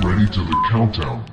Get ready to the countdown.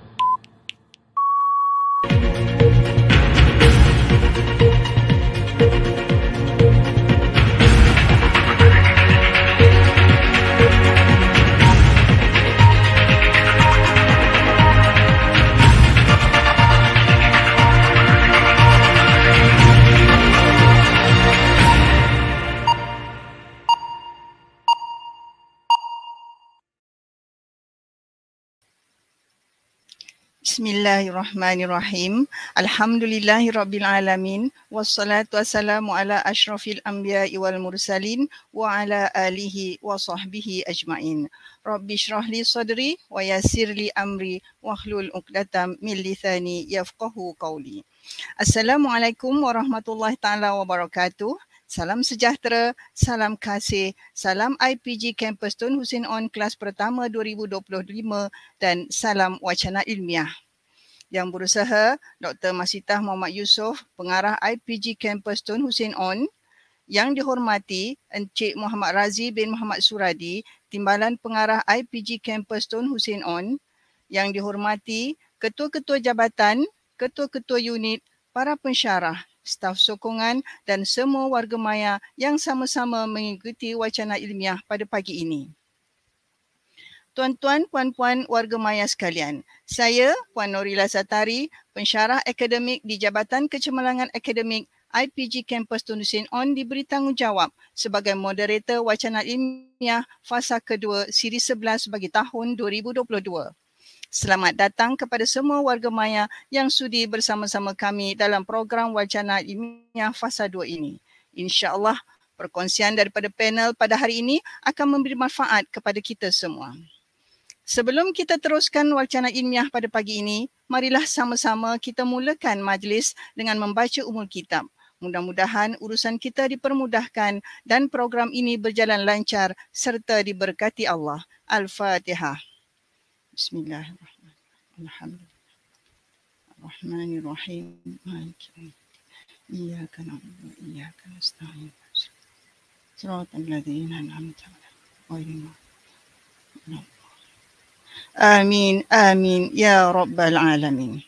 Bismillahirrahmanirrahim. Alhamdulillahirrabbilalamin. Wassalatu wassalamu ala ashrafil anbiya'i wal mursalin wa ala alihi wa sahbihi ajma'in. Rabbi syrahli sadri wa yasirli amri wa khlul uqdatam min lithani yafqahu qawli. Assalamualaikum warahmatullahi ta'ala wabarakatuh. Salam sejahtera, salam kasih, salam IPG Campus Tun Husin On kelas pertama 2025 dan salam wacana ilmiah. Yang Berusaha Dr. Masitah Muhammad Yusof, pengarah IPG Campus Tun Hussein On. Yang dihormati Encik Muhammad Razi bin Muhammad Suradi, Timbalan Pengarah IPG Campus Tun Hussein On. Yang dihormati Ketua-Ketua Jabatan, Ketua-Ketua Unit, para pensyarah, staf sokongan dan semua warga maya yang sama-sama mengikuti wacana ilmiah pada pagi ini tuan-tuan, puan-puan warga maya sekalian. Saya Puan Norila Satari, pensyarah akademik di Jabatan Kecemerlangan Akademik IPG Kampus Tun Hussein On diberi tanggungjawab sebagai moderator wacana ilmiah fasa kedua siri 11 bagi tahun 2022. Selamat datang kepada semua warga maya yang sudi bersama-sama kami dalam program wacana ilmiah fasa 2 ini. InsyaAllah perkongsian daripada panel pada hari ini akan memberi manfaat kepada kita semua. Sebelum kita teruskan wacana ilmiah pada pagi ini, marilah sama-sama kita mulakan majlis dengan membaca umul kitab. Mudah-mudahan urusan kita dipermudahkan dan program ini berjalan lancar serta diberkati Allah. Al-Fatihah. Bismillahirrahmanirrahim. Bismillahirrahmanirrahim. Iyaka na'budu wa iyyaka nasta'in. Shiratal ladzina an'amta 'alaihim, ghairil maghdubi 'alaihim Amin, amin, ya Rabbal Alamin.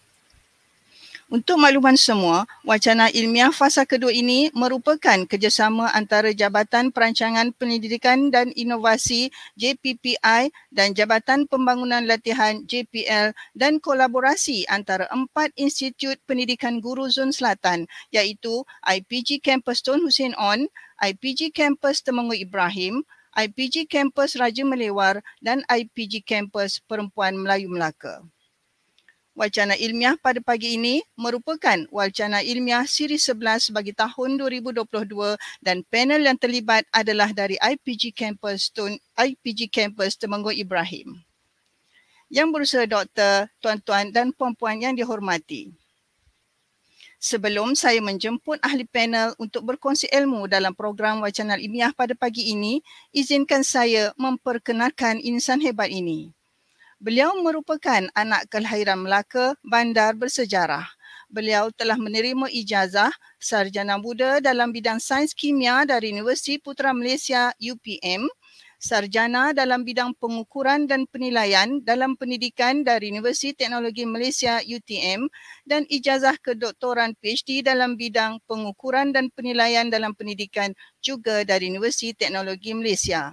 Untuk makluman semua, wacana ilmiah fasa kedua ini merupakan kerjasama antara Jabatan Perancangan Pendidikan dan Inovasi JPPI dan Jabatan Pembangunan Latihan JPL dan kolaborasi antara empat institut pendidikan guru Zon Selatan iaitu IPG Campus Tun Hussein On, IPG Campus Temenggu Ibrahim, IPG Kampus Raja Melewar dan IPG Kampus Perempuan Melayu Melaka. Wacana ilmiah pada pagi ini merupakan wacana ilmiah siri 11 bagi tahun 2022 dan panel yang terlibat adalah dari IPG Campus Tun IPG Campus Temenggung Ibrahim. Yang berusaha doktor Tuan-tuan dan puan-puan yang dihormati. Sebelum saya menjemput ahli panel untuk berkongsi ilmu dalam program Wacana Ilmiah pada pagi ini, izinkan saya memperkenalkan insan hebat ini. Beliau merupakan anak kelahiran Melaka, bandar bersejarah. Beliau telah menerima ijazah Sarjana muda dalam bidang Sains Kimia dari Universiti Putra Malaysia UPM sarjana dalam bidang pengukuran dan penilaian dalam pendidikan dari Universiti Teknologi Malaysia UTM dan ijazah kedoktoran PhD dalam bidang pengukuran dan penilaian dalam pendidikan juga dari Universiti Teknologi Malaysia.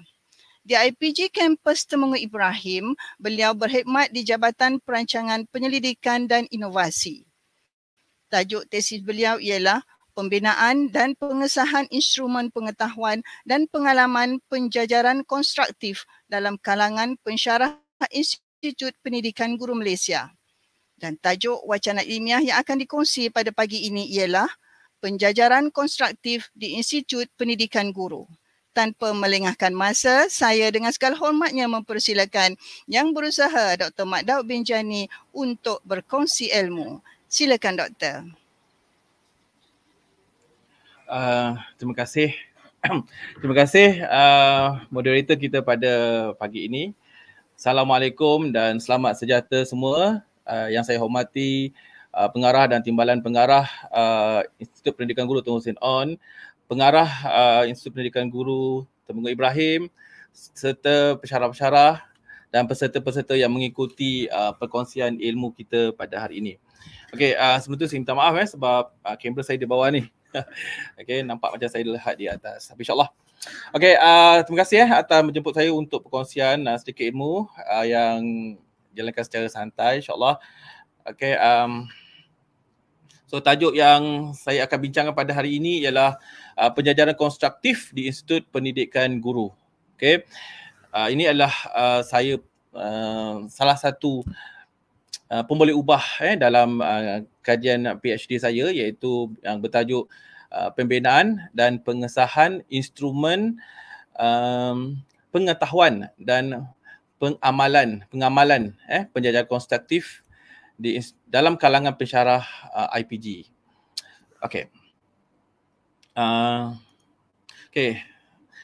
Di IPG Kampus Temungu Ibrahim, beliau berkhidmat di Jabatan Perancangan Penyelidikan dan Inovasi. Tajuk tesis beliau ialah pembinaan dan pengesahan instrumen pengetahuan dan pengalaman penjajaran konstruktif dalam kalangan pensyarah Institut Pendidikan Guru Malaysia. Dan tajuk wacana ilmiah yang akan dikongsi pada pagi ini ialah penjajaran konstruktif di Institut Pendidikan Guru. Tanpa melengahkan masa, saya dengan segala hormatnya mempersilakan yang berusaha Dr. Mak Daud bin Jani untuk berkongsi ilmu. Silakan Doktor. Ah, terima kasih. terima kasih uh, moderator kita pada pagi ini. Assalamualaikum dan selamat sejahtera semua uh, yang saya hormati uh, pengarah dan timbalan pengarah uh, Institut Pendidikan Guru Tun Hussein On, pengarah uh, Institut Pendidikan Guru Temenggung Ibrahim serta pesarah-pesarah dan peserta-peserta yang mengikuti uh, perkongsian ilmu kita pada hari ini. Okey, uh, sebetulnya saya minta maaf eh sebab uh, kamera saya di bawah ni. okay, nampak macam saya lehat di atas. Tapi insyaAllah. Okay, uh, terima kasih eh, atas menjemput saya untuk perkongsian uh, sedikit ilmu uh, yang jalankan secara santai insyaAllah. Okay, um, so tajuk yang saya akan bincangkan pada hari ini ialah uh, penjajaran konstruktif di Institut Pendidikan Guru. Okay, uh, ini adalah uh, saya uh, salah satu uh, pemboleh ubah eh, dalam uh, kajian PhD saya iaitu yang bertajuk uh, pembinaan dan pengesahan instrumen um, pengetahuan dan pengamalan pengamalan eh penjajah konstruktif di dalam kalangan pensyarah uh, IPG. Okey. Uh, okay.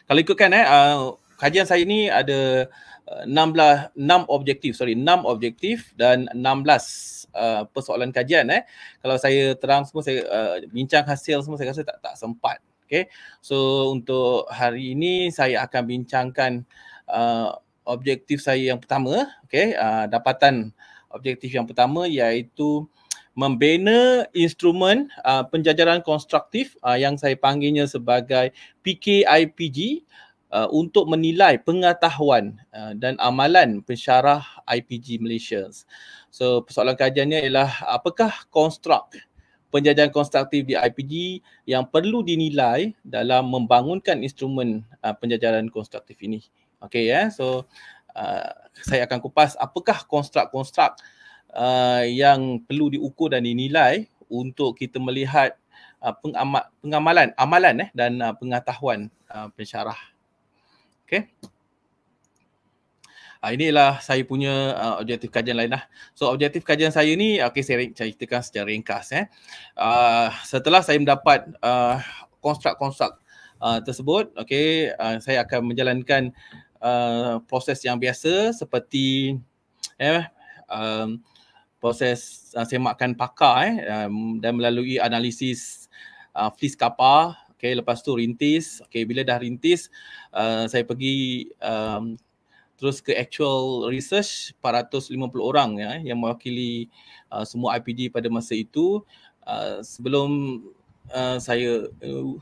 Kalau ikutkan eh uh, kajian saya ni ada 16 uh, 6 objektif sorry 6 objektif dan 16 uh, persoalan kajian eh kalau saya terang semua saya uh, bincang hasil semua saya rasa tak tak sempat okey so untuk hari ini saya akan bincangkan uh, objektif saya yang pertama okey uh, dapatan objektif yang pertama iaitu membina instrumen uh, penjajaran konstruktif uh, yang saya panggilnya sebagai PKIPG uh, untuk menilai pengetahuan uh, dan amalan pensyarah IPG Malaysia. So persoalan kajiannya ialah apakah konstruk penjajahan konstruktif di IPG yang perlu dinilai dalam membangunkan instrumen uh, penjajahan konstruktif ini. Okay ya, yeah. so uh, saya akan kupas apakah konstruk-konstruk uh, yang perlu diukur dan dinilai untuk kita melihat uh, pengamalan, amalan eh, dan uh, pengetahuan uh, pensyarah Okay. Uh, ah, inilah saya punya uh, objektif kajian lain lah. So objektif kajian saya ni, ah, okay saya ceritakan secara ringkas. Eh. Uh, setelah saya mendapat konstruk-konstruk uh, Uh, tersebut, okay, uh, saya akan menjalankan uh, proses yang biasa seperti eh, uh, proses uh, semakan pakar eh, um, dan melalui analisis uh, flis kapal Okay, lepas tu rintis. Okay, bila dah rintis, uh, saya pergi um, terus ke actual research 450 orang ya yang mewakili uh, semua IPD pada masa itu uh, sebelum uh, saya uh,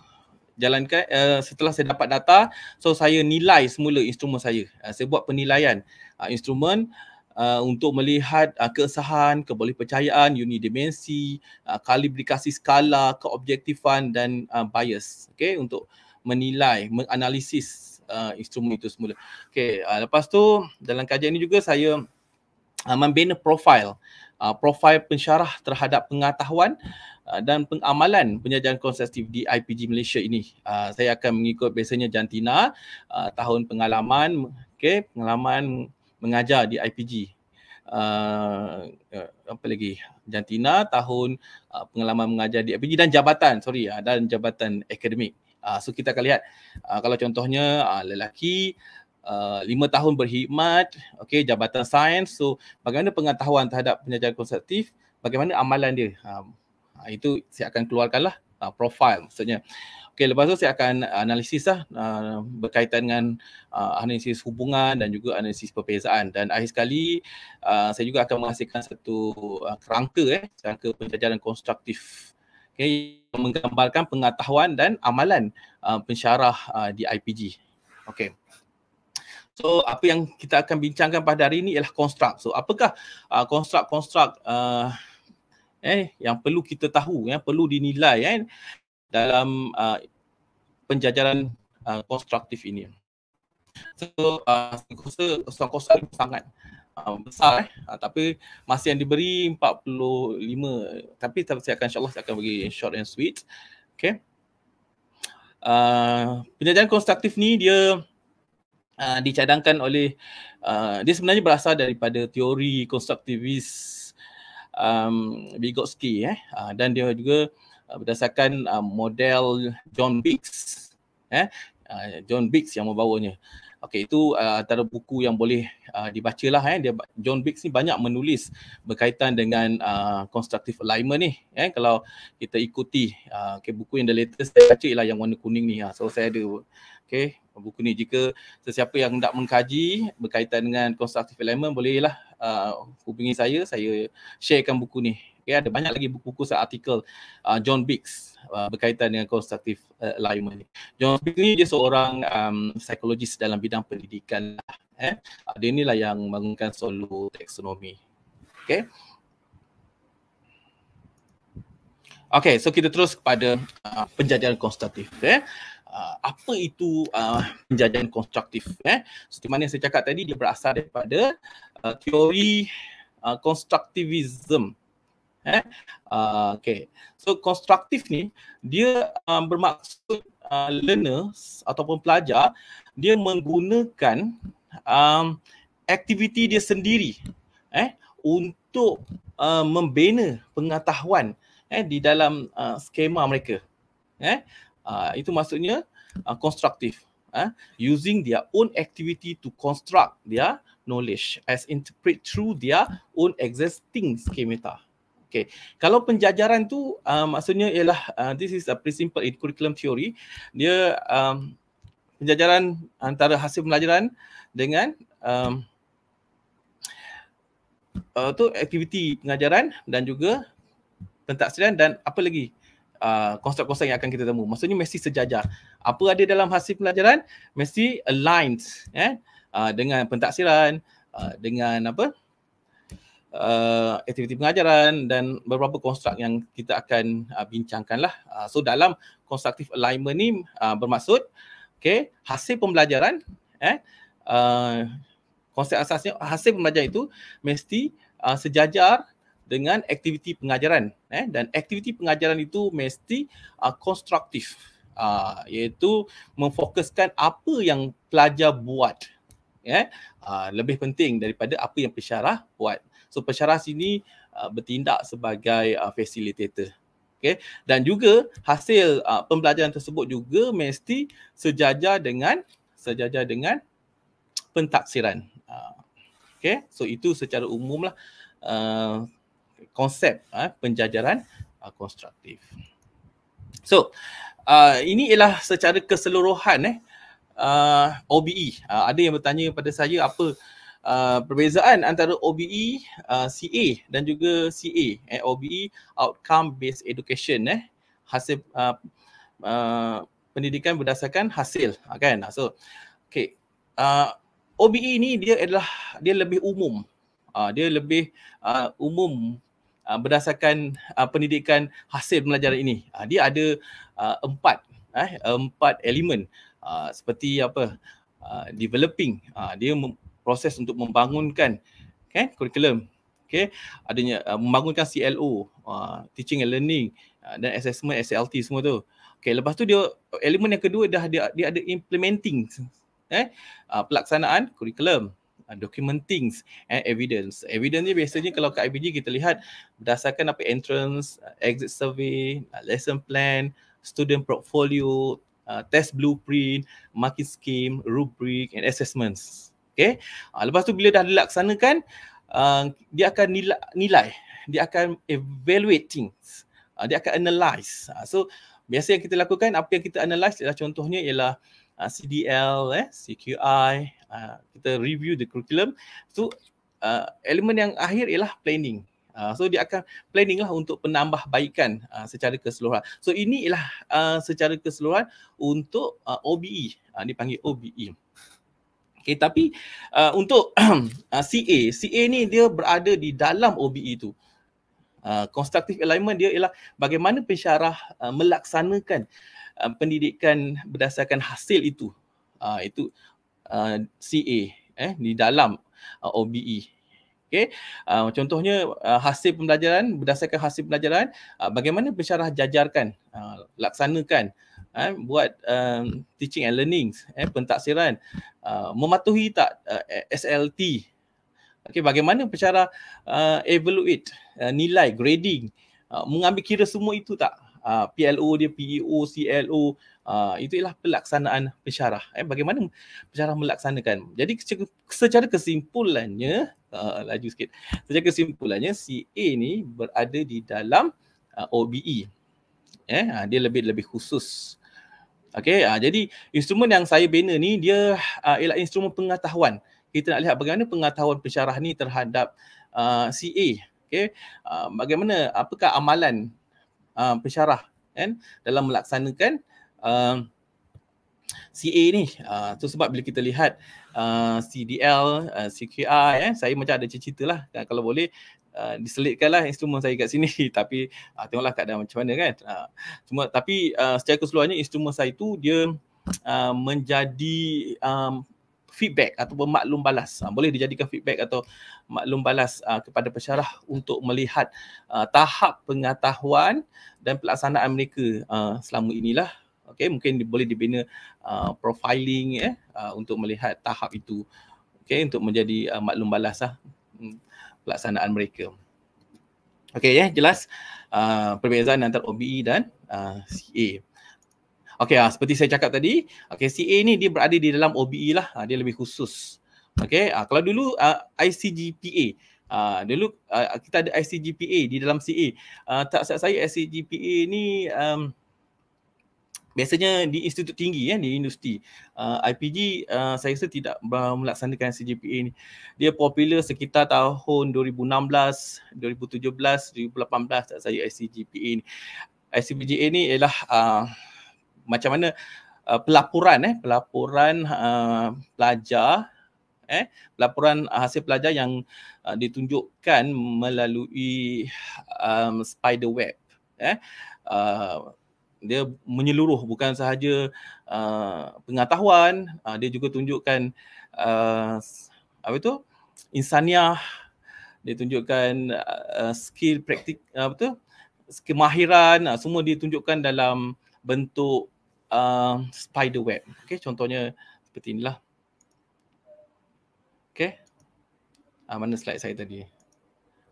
jalankan uh, setelah saya dapat data so saya nilai semula instrumen saya uh, saya buat penilaian uh, instrumen uh, uh, untuk melihat uh, keesahan, kebolehpercayaan, unidimensi, uh, kalibrikasi skala, keobjektifan dan uh, bias. Okay, untuk menilai, menganalisis uh, instrumen itu semula. Okay, uh, lepas tu dalam kajian ini juga saya uh, membina profil. Uh, profil pensyarah terhadap pengetahuan uh, dan pengamalan penyajian konsepsif di IPG Malaysia ini. Uh, saya akan mengikut biasanya jantina uh, tahun pengalaman, okay, pengalaman mengajar di IPG uh, uh, apa lagi jantina tahun uh, pengalaman mengajar di IPG dan jabatan sorry uh, dan jabatan akademik uh, so kita akan lihat uh, kalau contohnya uh, lelaki uh, lima tahun berkhidmat okay, jabatan sains so bagaimana pengetahuan terhadap penyajian konstruktif bagaimana amalan dia um, uh, itu saya akan keluarkanlah uh, profile maksudnya Okey, lepas tu saya akan analisis lah uh, berkaitan dengan uh, analisis hubungan dan juga analisis perbezaan. Dan akhir sekali, uh, saya juga akan menghasilkan satu uh, kerangka, eh, kerangka penjajaran konstruktif. Okey, menggambarkan pengetahuan dan amalan uh, pensyarah uh, di IPG. Okey. So apa yang kita akan bincangkan pada hari ini ialah konstrukt. So apakah konstrukt-konstrukt uh, uh, eh yang perlu kita tahu, yang perlu dinilai eh dalam uh, penjajaran uh, konstruktif ini. So, uh, kosong kosong sangat uh, besar eh. Uh, tapi masih yang diberi 45. Tapi saya akan insyaAllah saya akan bagi short and sweet. Okay. Uh, penjajaran konstruktif ni dia uh, dicadangkan oleh uh, dia sebenarnya berasal daripada teori konstruktivis um, Vygotsky eh uh, dan dia juga uh, Ah, berdasarkan uh, model John Biggs eh uh, John Biggs yang membawanya okey itu uh, antara buku yang boleh uh, dibacalah eh John Biggs ni banyak menulis berkaitan dengan uh, constructive alignment ni eh kalau kita ikuti uh, okay, buku yang the latest saya baca ialah yang warna kuning ni ha so saya ada okey buku ni jika sesiapa yang nak mengkaji berkaitan dengan constructive alignment bolehlah uh, hubungi saya saya sharekan buku ni okay, ya, ada banyak lagi buku-buku serta artikel uh, John Biggs uh, berkaitan dengan konstruktif uh, alignment ni. John Biggs ni dia seorang um, psikologis dalam bidang pendidikan lah. Eh. Uh, dia inilah yang menggunakan solo taxonomy. Okay. Okay, so kita terus kepada uh, penjajahan konstruktif. Eh. Uh, apa itu uh, penjajahan konstruktif? Eh? Seperti mana yang saya cakap tadi, dia berasal daripada uh, teori uh, konstruktivism. Uh, Eh? Uh, okay. So konstruktif ni dia um, bermaksud uh, learner ataupun pelajar dia menggunakan um, aktiviti dia sendiri eh untuk uh, membina pengetahuan eh di dalam uh, skema mereka eh uh, itu maksudnya uh, constructive eh using their own activity to construct their knowledge as interpret through their own existing schemata Okay. Kalau penjajaran tu uh, maksudnya ialah uh, this is a pretty simple in curriculum theory. Dia um, penjajaran antara hasil pembelajaran dengan um, uh, tu aktiviti pengajaran dan juga pentaksiran dan apa lagi uh, konsep-konsep yang akan kita temu. Maksudnya mesti sejajar. Apa ada dalam hasil pembelajaran mesti aligned eh? Uh, dengan pentaksiran, uh, dengan apa, uh, uh, aktiviti pengajaran dan beberapa konstrukt yang kita akan uh, bincangkanlah. Uh, so dalam konstruktif alignment ni uh, bermaksud okay, hasil pembelajaran eh uh, konsep asasnya hasil pembelajaran itu mesti uh, sejajar dengan aktiviti pengajaran eh dan aktiviti pengajaran itu mesti uh, konstruktif uh, iaitu memfokuskan apa yang pelajar buat eh uh, lebih penting daripada apa yang pensyarah buat So pensyarah sini uh, bertindak sebagai uh, facilitator. Okay. Dan juga hasil uh, pembelajaran tersebut juga mesti sejajar dengan sejajar dengan pentaksiran. Uh, okay. So itu secara umumlah uh, konsep uh, penjajaran uh, konstruktif. So uh, ini ialah secara keseluruhan eh, uh, OBE. Uh, ada yang bertanya kepada saya apa uh, uh, perbezaan antara OBE uh, CA dan juga CA eh, OBE outcome based education eh hasil uh, uh, pendidikan berdasarkan hasil ah, kan? ah, okay so okey uh, OBE ini dia adalah dia lebih umum uh, dia lebih uh, umum uh, berdasarkan uh, pendidikan hasil pembelajaran ini uh, dia ada uh, empat eh empat elemen uh, seperti apa uh, developing uh, dia proses untuk membangunkan kan kurikulum okey adanya uh, membangunkan CLO uh, teaching and learning uh, dan assessment SLT semua tu okey lepas tu dia elemen yang kedua dah dia, dia ada implementing eh uh, pelaksanaan kurikulum uh, documenting eh, evidence evidence ni biasanya kalau kat IBG kita lihat berdasarkan apa entrance uh, exit survey uh, lesson plan student portfolio uh, test blueprint marking scheme rubric and assessments Okay. Ha, ah, lepas tu bila dah dilaksanakan, uh, dia akan nilai, nilai, dia akan evaluate things, uh, dia akan analyze. Uh, so biasa yang kita lakukan, apa yang kita analyze ialah contohnya ialah uh, CDL, eh, CQI, uh, kita review the curriculum. So uh, elemen yang akhir ialah planning. Uh, so dia akan planning lah untuk penambahbaikan uh, secara keseluruhan. So ini ialah uh, secara keseluruhan untuk uh, OBE, uh, dipanggil OBE. Okay, eh, tapi uh, untuk uh, CA, CA ni dia berada di dalam OBE itu. Uh, constructive alignment dia ialah bagaimana pensyarah uh, melaksanakan uh, pendidikan berdasarkan hasil itu. Uh, itu uh, CA eh, di dalam uh, OBE. Okay. Uh, contohnya uh, hasil pembelajaran, berdasarkan hasil pembelajaran, uh, bagaimana pensyarah jajarkan, uh, laksanakan uh, eh, buat um, teaching and learning, eh, pentaksiran, uh, mematuhi tak uh, SLT, okay, bagaimana cara uh, evaluate uh, nilai, grading, uh, mengambil kira semua itu tak, uh, PLO dia, PEO, CLO, Uh, itu ialah pelaksanaan pensyarah eh, Bagaimana pensyarah melaksanakan Jadi secara kesimpulannya uh, Laju sikit Secara kesimpulannya CA ni berada di dalam uh, OBE eh, uh, Dia lebih-lebih khusus Okay, uh, jadi instrumen yang saya bina ni dia uh, ialah instrumen pengetahuan. Kita nak lihat bagaimana pengetahuan pensyarah ni terhadap uh, ah, CA. Okey, uh, bagaimana apakah amalan uh, pensyarah kan dalam melaksanakan uh, CA ni. Itu uh, sebab bila kita lihat uh, CDL, uh, CQR, eh, saya macam ada cerita lah. Kan? Kalau boleh, Ah, diselitkanlah instrumen saya kat sini tapi uh, tengoklah keadaan macam mana kan uh, cuma tapi uh, secara keseluruhannya instrumen saya tu dia uh, menjadi um, feedback atau maklum balas uh, boleh dijadikan feedback atau maklum balas uh, kepada pesyarah untuk melihat uh, tahap pengetahuan dan pelaksanaan mereka uh, selama inilah okey mungkin boleh dibina uh, profiling eh uh, untuk melihat tahap itu okey untuk menjadi uh, maklum balas Hmm pelaksanaan mereka. Okey ya, jelas uh, perbezaan antara OBE dan uh, CA. Okey, uh, seperti saya cakap tadi, okey CA ni dia berada di dalam OBE lah, uh, dia lebih khusus. Okey, uh, kalau dulu uh, ICGPA Uh, dulu uh, kita ada ICGPA di dalam CA. Uh, tak saya ICGPA ni um, biasanya di institut tinggi ya di industri uh, ah, IPG uh, ah, saya rasa tidak melaksanakan CGPA ni dia popular sekitar tahun 2016 2017 2018 saya ICGPA ni ICGPA ni ialah uh, macam mana uh, pelaporan eh pelaporan uh, pelajar eh pelaporan hasil pelajar yang uh, ditunjukkan melalui um, spider web eh dia menyeluruh bukan sahaja uh, pengetahuan uh, dia juga tunjukkan uh, apa itu insaniah dia tunjukkan uh, skill praktik uh, apa tu kemahiran uh, semua ditunjukkan dalam bentuk uh, spider web okey contohnya seperti inilah okey uh, mana slide saya tadi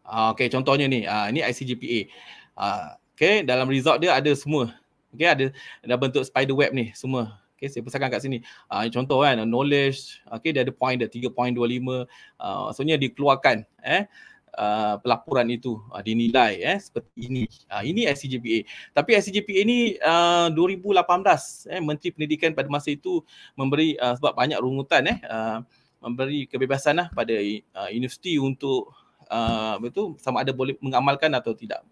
uh, okey contohnya ni uh, ini ICGPA uh, Okay, dalam result dia ada semua Okay, ada ada bentuk spider web ni semua. Okay, saya pesankan kat sini. Uh, contoh kan, knowledge. Okay, dia ada point dia 3.25. Uh, ah, maksudnya dikeluarkan eh, uh, pelaporan itu uh, dinilai eh, seperti ini. Uh, ini SCGPA. Tapi SCGPA ni uh, 2018 eh, Menteri Pendidikan pada masa itu memberi uh, sebab banyak rungutan eh, uh, memberi kebebasan lah pada uh, universiti untuk uh, betul sama ada boleh mengamalkan atau tidak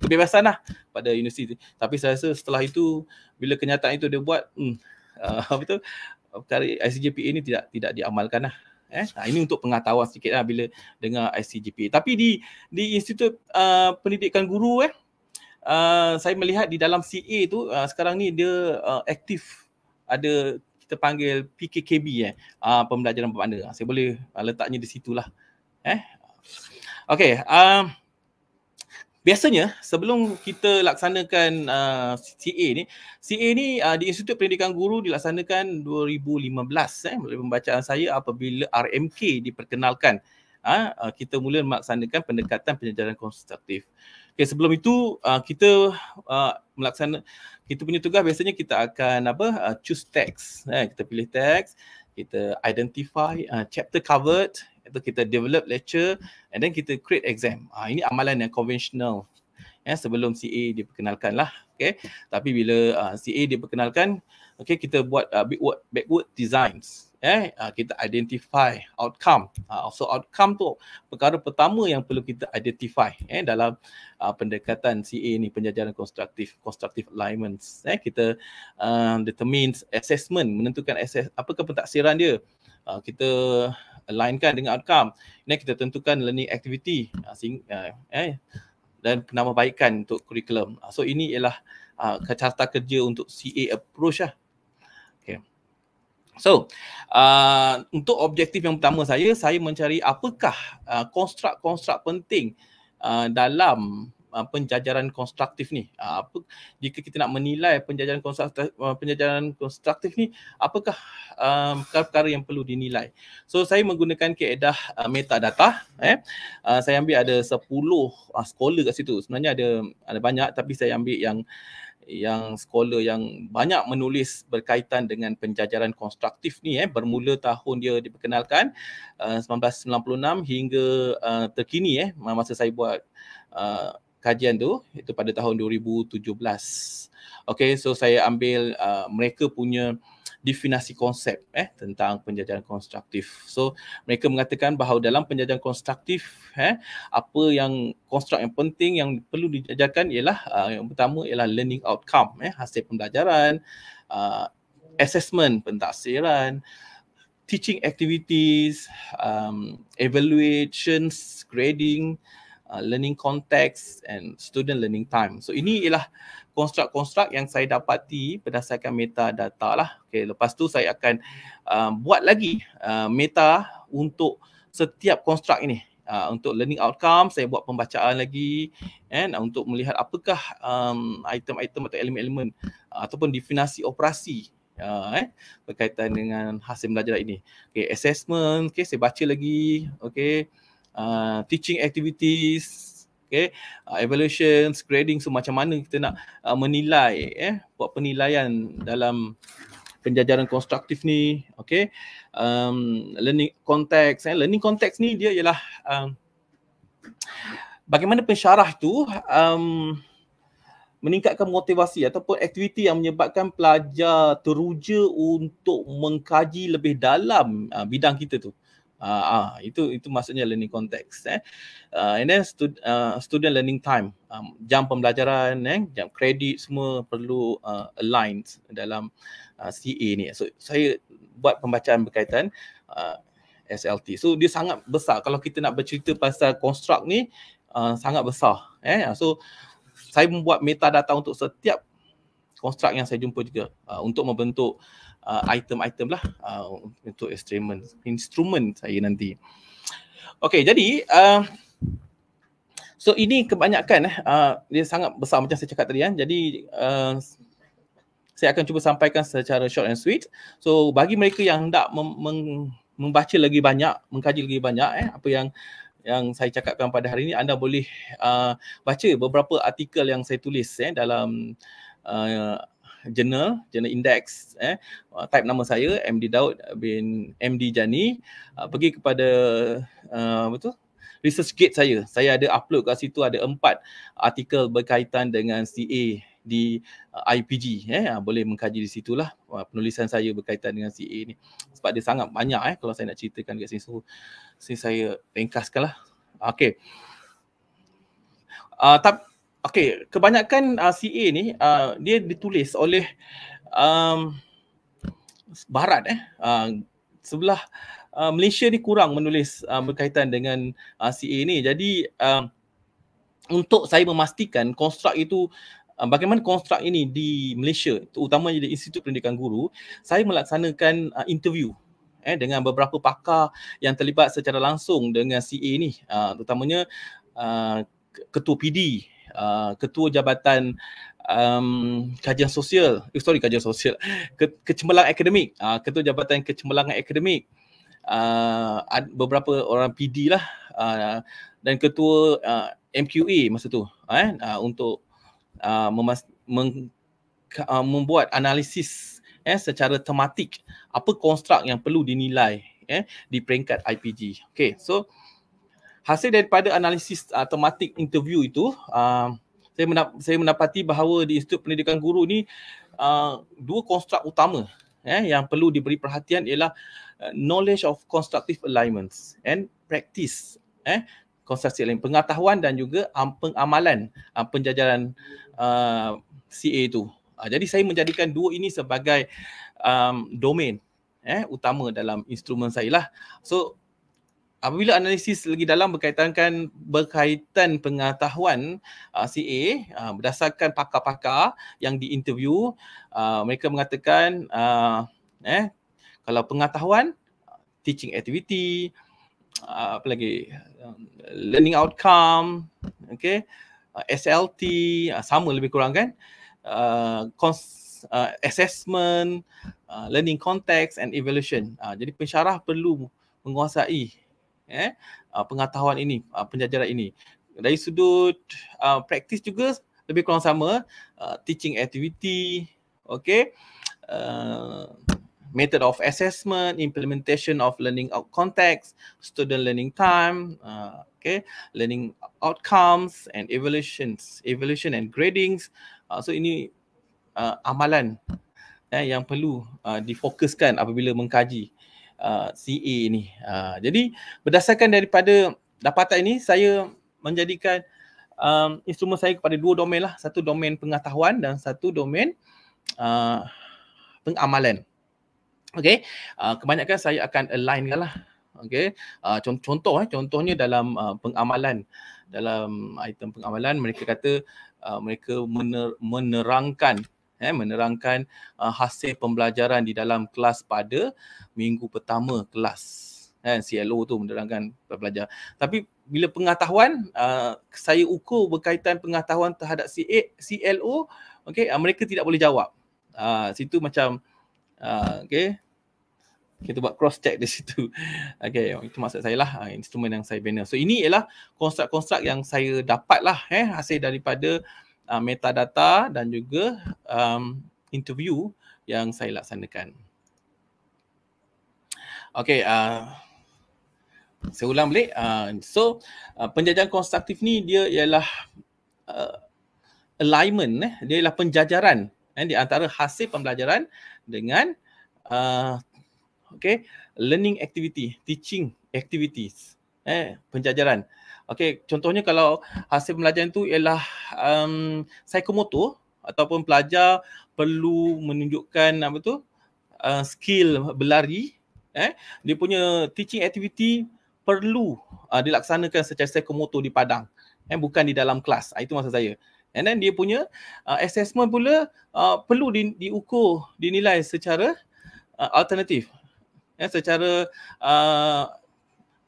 kebebasan lah pada universiti tapi saya rasa setelah itu bila kenyataan itu dia buat hmm, uh, apa tu perkara ICJPA ni tidak tidak diamalkan lah eh nah, ha, ini untuk pengetahuan sikit lah bila dengar ICJPA tapi di di institut uh, pendidikan guru eh uh, saya melihat di dalam CA tu uh, sekarang ni dia uh, aktif ada kita panggil PKKB eh uh, pembelajaran bermakna saya boleh uh, letaknya di situ lah. eh okay. um, uh, biasanya sebelum kita laksanakan uh, CA ni CA ni uh, di Institut Pendidikan Guru dilaksanakan 2015 eh melalui pembacaan saya apabila RMK diperkenalkan ah, uh, kita mula melaksanakan pendekatan penyelidikan konstruktif okey sebelum itu uh, kita uh, melaksanakan kita punya tugas biasanya kita akan apa uh, choose text eh kita pilih text kita identify uh, chapter covered atau kita develop lecture and then kita create exam. Ha, ini amalan yang konvensional ya eh, sebelum CA diperkenalkan lah. Okay. Tapi bila uh, ah, CA diperkenalkan, okay, kita buat uh, backward, backward designs. Eh, kita identify outcome. so outcome tu perkara pertama yang perlu kita identify eh, dalam uh, pendekatan CA ni penjajaran konstruktif, constructive alignments. Eh, kita uh, determines assessment, menentukan assess, apakah pentaksiran dia. Uh, kita alignkan dengan outcome Ini kita tentukan learning activity ah, ah, eh dan penambahbaikan untuk kurikulum ah, so ini ialah uh, carta kerja untuk CA approach lah okay. so uh, untuk objektif yang pertama saya saya mencari apakah konstrukt konstrukt uh, penting uh, dalam Uh, penjajaran konstruktif ni. Uh, apa jika kita nak menilai penjajaran konstruktif uh, penjajaran konstruktif ni apakah um, perkara-perkara yang perlu dinilai. So saya menggunakan kaedah uh, metadata eh. Uh, saya ambil ada 10 uh, scholar kat situ. Sebenarnya ada ada banyak tapi saya ambil yang yang scholar yang banyak menulis berkaitan dengan penjajaran konstruktif ni eh bermula tahun dia diperkenalkan uh, 1996 hingga uh, terkini eh masa saya buat uh, kajian tu itu pada tahun 2017. Okay so saya ambil uh, mereka punya definisi konsep eh tentang penjajahan konstruktif. So mereka mengatakan bahawa dalam penjajahan konstruktif eh apa yang konstrukt yang penting yang perlu dijajakan ialah uh, yang pertama ialah learning outcome eh hasil pembelajaran uh, assessment pentaksiran teaching activities um, evaluations grading Uh, learning context and student learning time. So ini ialah konstruk-konstruk yang saya dapati berdasarkan metadata lah. Okay, lepas tu saya akan uh, buat lagi uh, meta untuk setiap konstruk ini. Uh, untuk learning outcome, saya buat pembacaan lagi and uh, untuk melihat apakah um, item-item atau elemen-elemen uh, ataupun definasi operasi Uh, eh, berkaitan dengan hasil belajar ini. Okay, assessment, okay, saya baca lagi. Okay, uh, teaching activities okay uh, ah, evaluation grading so macam mana kita nak uh, menilai eh buat penilaian dalam penjajaran konstruktif ni okay um, learning context eh learning context ni dia ialah um, bagaimana pensyarah tu um, meningkatkan motivasi ataupun aktiviti yang menyebabkan pelajar teruja untuk mengkaji lebih dalam uh, bidang kita tu Uh, ah itu itu maksudnya learning context eh uh, and then stu- uh, student learning time um, jam pembelajaran eh jam kredit semua perlu uh, align dalam uh, CA ni so saya buat pembacaan berkaitan uh, SLT so dia sangat besar kalau kita nak bercerita pasal construct ni uh, sangat besar eh so saya membuat metadata untuk setiap construct yang saya jumpa juga uh, untuk membentuk uh, uh, item-item lah uh, untuk instrument instrumen saya nanti. Okay, jadi uh, so ini kebanyakan eh uh, dia sangat besar macam saya cakap tadi kan. Jadi uh, saya akan cuba sampaikan secara short and sweet. So bagi mereka yang hendak mem- membaca lagi banyak, mengkaji lagi banyak eh apa yang yang saya cakapkan pada hari ini anda boleh uh, baca beberapa artikel yang saya tulis eh dalam uh, journal, journal index eh ah, type nama saya MD Daud bin MD Jani uh, pergi kepada uh, ah, betul research gate saya. Saya ada upload kat situ ada empat artikel berkaitan dengan CA di uh, IPG eh boleh mengkaji di situlah uh, penulisan saya berkaitan dengan CA ni sebab dia sangat banyak eh kalau saya nak ceritakan dekat sini so sini saya ringkaskanlah. Okey. Uh, tapi okay, kebanyakan uh, CA ni uh, dia ditulis oleh um, barat eh. Uh, sebelah uh, Malaysia ni kurang menulis uh, berkaitan dengan uh, CA ni. Jadi um, untuk saya memastikan konstruk itu uh, Bagaimana konstruk ini di Malaysia, terutamanya di Institut Pendidikan Guru, saya melaksanakan uh, interview eh, dengan beberapa pakar yang terlibat secara langsung dengan CA ini, uh, terutamanya uh, ketua PD Uh, ketua jabatan um, kajian sosial eh, sorry kajian sosial ke, kecemerlangan akademik uh, ketua jabatan kecemerlangan akademik uh, beberapa orang PD lah uh, dan ketua uh, MQA masa tu eh, uh, untuk uh, uh, membuat analisis eh, secara tematik apa konstruk yang perlu dinilai eh, di peringkat IPG. Okay, so hasil daripada analisis uh, interview itu uh, saya mendap- saya mendapati bahawa di Institut Pendidikan Guru ini uh, dua konstrukt utama eh yang perlu diberi perhatian ialah uh, knowledge of constructive alignments and practice eh konstruksi alignment pengetahuan dan juga um, pengamalan uh, penjajaran uh, CA itu. Uh, jadi saya menjadikan dua ini sebagai um, domain eh utama dalam instrumen saya lah. So apabila analisis lagi dalam berkaitankan berkaitan pengetahuan uh, CA uh, berdasarkan pakar-pakar yang diinterview uh, mereka mengatakan uh, eh kalau pengetahuan teaching activity uh, apa lagi uh, learning outcome okay uh, SLT uh, sama lebih kurang kan uh, Uh, assessment, uh, learning context and evaluation. Uh, jadi pensyarah perlu menguasai eh uh, pengetahuan ini uh, penjajaran ini dari sudut uh, praktis juga lebih kurang sama uh, teaching activity okay uh, method of assessment implementation of learning out context student learning time uh, okay learning outcomes and evaluations evaluation and gradings uh, so ini uh, amalan eh, yang perlu uh, difokuskan apabila mengkaji Uh, CA ni. Uh, jadi berdasarkan daripada dapatan ini saya menjadikan um, instrumen saya kepada dua domain lah. Satu domain pengetahuan dan satu domain uh, pengamalan. Okay. Uh, kebanyakan saya akan alignkan lah. Okay. Uh, contoh, contoh eh. Contohnya dalam uh, pengamalan. Dalam item pengamalan mereka kata uh, mereka mener- menerangkan eh menerangkan uh, hasil pembelajaran di dalam kelas pada minggu pertama kelas kan eh, CLO tu menerangkan pelajar tapi bila pengetahuan uh, saya ukur berkaitan pengetahuan terhadap CA, CLO okay, uh, mereka tidak boleh jawab uh, situ macam uh, okey kita buat cross check di situ. Okay, itu maksud saya lah uh, instrumen yang saya bina. So ini ialah konstruk-konstruk yang saya dapat lah eh, hasil daripada uh, metadata dan juga um, interview yang saya laksanakan. Okay, uh, saya ulang balik. Uh, so, uh, penjajahan konstruktif ni dia ialah uh, alignment, eh. dia ialah penjajaran eh, di antara hasil pembelajaran dengan uh, okay, learning activity, teaching activities, eh, penjajaran. Okey, contohnya kalau hasil pembelajaran tu ialah um, psikomotor ataupun pelajar perlu menunjukkan apa tu uh, skill berlari eh dia punya teaching activity perlu uh, dilaksanakan secara psikomotor di padang eh bukan di dalam kelas ah, itu maksud saya and then dia punya uh, assessment pula uh, perlu di, diukur dinilai secara uh, alternatif eh secara uh,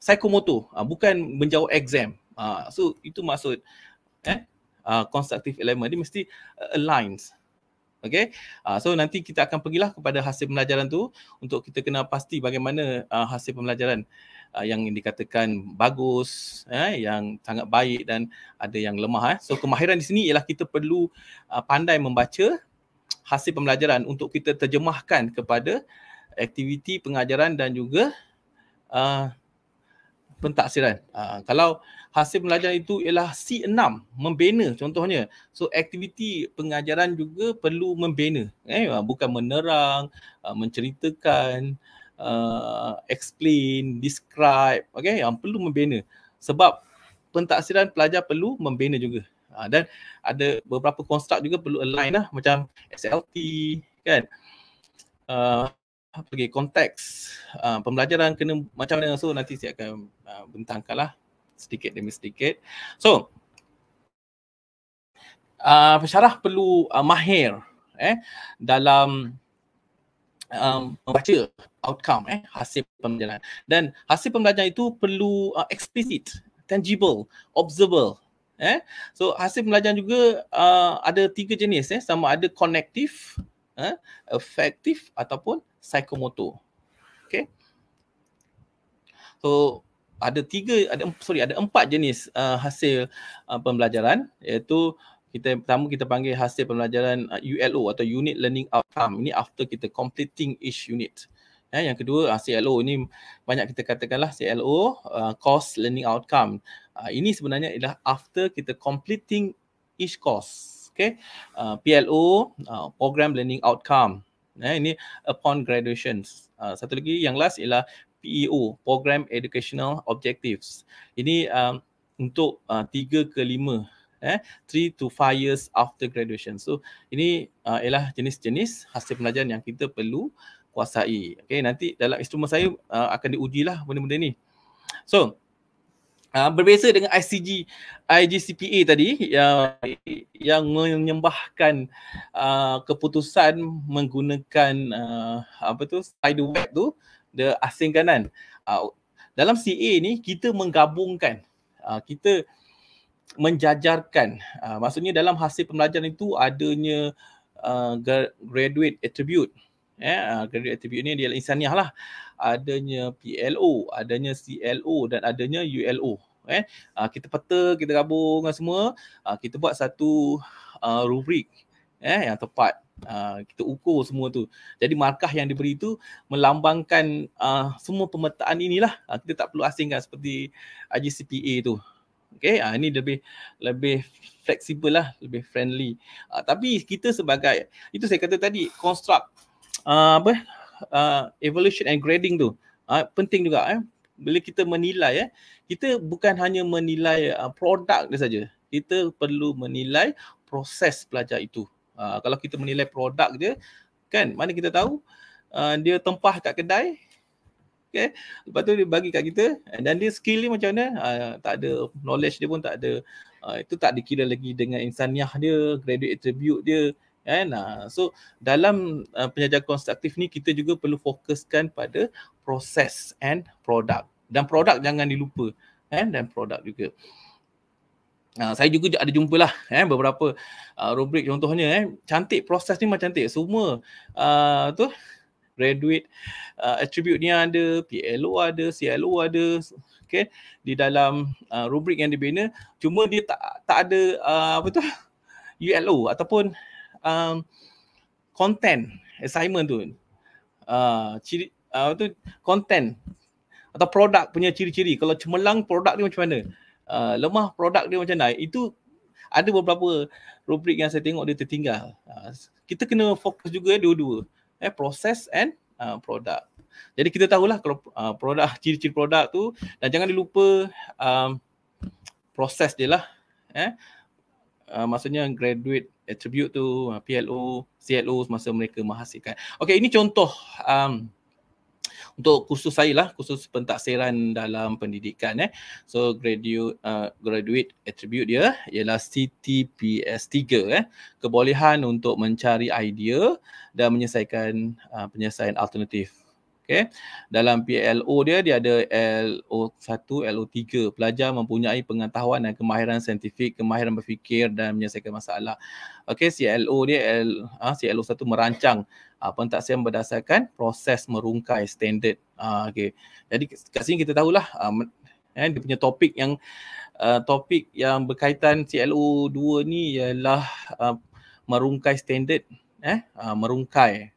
psychomotor uh, bukan menjawab exam uh, so itu maksud eh uh, constructive element dia mesti uh, aligns Okay, uh, so nanti kita akan pergilah kepada hasil pembelajaran tu untuk kita kena pasti bagaimana uh, hasil pembelajaran uh, yang dikatakan bagus, eh, yang sangat baik dan ada yang lemah. Eh. So kemahiran di sini ialah kita perlu uh, pandai membaca hasil pembelajaran untuk kita terjemahkan kepada aktiviti pengajaran dan juga uh, pentaksiran. Ha, ah, kalau hasil pembelajaran itu ialah C6 membina contohnya. So aktiviti pengajaran juga perlu membina. Eh, ah, bukan menerang, ah, menceritakan, uh, explain, describe. Okay, yang perlu membina. Sebab pentaksiran pelajar perlu membina juga. Ha, dan ada beberapa konstrukt juga perlu align lah macam SLT kan. Uh, bagi konteks uh, pembelajaran kena macam mana so nanti saya akan uh, bentangkan lah sedikit demi sedikit so uh, pesarah perlu uh, mahir eh dalam um, membaca outcome eh hasil pembelajaran dan hasil pembelajaran itu perlu uh, explicit tangible observable eh so hasil pembelajaran juga uh, ada tiga jenis eh sama ada connective eh, ha, efektif ataupun psychomotor. Okay. So ada tiga, ada sorry ada empat jenis uh, hasil uh, pembelajaran iaitu kita pertama kita panggil hasil pembelajaran uh, ULO atau Unit Learning Outcome. Ini after kita completing each unit. Ya, yang kedua uh, CLO ini banyak kita katakanlah CLO uh, Course Learning Outcome. Uh, ini sebenarnya ialah after kita completing each course okay uh, PLO uh, program learning outcome eh, ini upon graduations uh, satu lagi yang last ialah PEO program educational objectives ini um, untuk uh, tiga ke lima eh 3 to five years after graduation so ini uh, ialah jenis-jenis hasil pelajaran yang kita perlu kuasai okay nanti dalam instrumen saya uh, akan diujilah benda-benda ni so Uh, berbeza dengan ICG IGCPA tadi yang yang menyembahkan uh, keputusan menggunakan uh, apa tu side web tu the asing kanan. Uh, dalam CA ni kita menggabungkan uh, kita menjajarkan uh, maksudnya dalam hasil pembelajaran itu adanya uh, graduate attribute yeah, eh, uh, graduate attribute ni dia insaniah lah adanya PLO, adanya CLO dan adanya ULO. Eh, uh, kita peta, kita gabung dengan semua, uh, kita buat satu uh, rubrik eh, yang tepat. Uh, kita ukur semua tu. Jadi markah yang diberi itu melambangkan uh, semua pemetaan inilah. Uh, kita tak perlu asingkan seperti IGCPA tu. Okay, uh, ini lebih lebih fleksibel lah, lebih friendly. Uh, tapi kita sebagai, itu saya kata tadi, construct uh, apa, uh, evolution and grading tu. Uh, penting juga eh. Bila kita menilai eh, kita bukan hanya menilai uh, produk dia saja. Kita perlu menilai proses pelajar itu. Uh, kalau kita menilai produk dia, kan mana kita tahu uh, dia tempah kat kedai Okay. Lepas tu dia bagi kat kita eh, dan dia skill dia macam mana? Uh, tak ada knowledge dia pun tak ada. Uh, itu tak dikira lagi dengan insaniah dia, graduate attribute dia. Eh, kan? nah, so dalam uh, ah, penjajah konstruktif ni kita juga perlu fokuskan pada proses and produk dan produk jangan dilupa Eh, dan produk juga Uh, saya juga ada jumpa lah eh, kan? beberapa uh, rubrik contohnya eh. cantik proses ni macam cantik semua uh, tu graduate uh, attribute ni ada PLO ada CLO ada okay di dalam uh, rubrik yang dibina cuma dia tak tak ada uh, apa tu ULO ataupun um, content assignment tu. Uh, ciri uh, tu content atau produk punya ciri-ciri. Kalau cemerlang produk ni macam mana? Uh, lemah produk dia macam mana? Itu ada beberapa rubrik yang saya tengok dia tertinggal. Uh, kita kena fokus juga eh, dua-dua. Eh, proses and uh, produk. Jadi kita tahulah kalau uh, produk, ciri-ciri produk tu dan jangan dilupa um, proses dia lah. Eh uh, maksudnya graduate attribute tu uh, ah, PLO CLO semasa mereka menghasilkan Okay, ini contoh um, untuk kursus saya lah kursus pentaksiran dalam pendidikan eh so graduate uh, graduate attribute dia ialah CTPS 3 eh kebolehan untuk mencari idea dan menyelesaikan uh, penyelesaian alternatif Okey. Dalam PLO dia dia ada LO1, LO3. Pelajar mempunyai pengetahuan dan kemahiran saintifik, kemahiran berfikir dan menyelesaikan masalah. Okey, CLO dia L ha, CLO1 merancang ah, ha, pentaksian berdasarkan proses merungkai standard. Ah, okey. Jadi kat sini kita tahulah ah, eh, dia punya topik yang ah, topik yang berkaitan CLO2 ni ialah ah, merungkai standard eh ah, merungkai